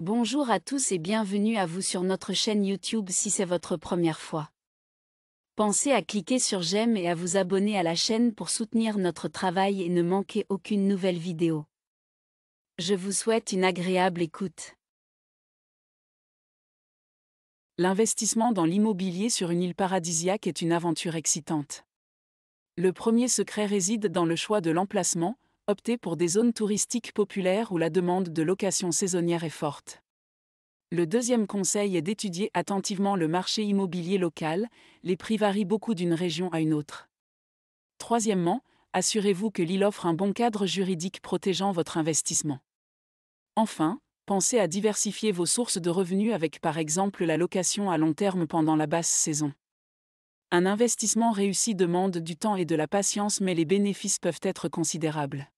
Bonjour à tous et bienvenue à vous sur notre chaîne YouTube si c'est votre première fois. Pensez à cliquer sur j'aime et à vous abonner à la chaîne pour soutenir notre travail et ne manquer aucune nouvelle vidéo. Je vous souhaite une agréable écoute. L'investissement dans l'immobilier sur une île paradisiaque est une aventure excitante. Le premier secret réside dans le choix de l'emplacement, optez pour des zones touristiques populaires où la demande de location saisonnière est forte. Le deuxième conseil est d'étudier attentivement le marché immobilier local, les prix varient beaucoup d'une région à une autre. Troisièmement, assurez-vous que l'île offre un bon cadre juridique protégeant votre investissement. Enfin, pensez à diversifier vos sources de revenus avec par exemple la location à long terme pendant la basse saison. Un investissement réussi demande du temps et de la patience mais les bénéfices peuvent être considérables.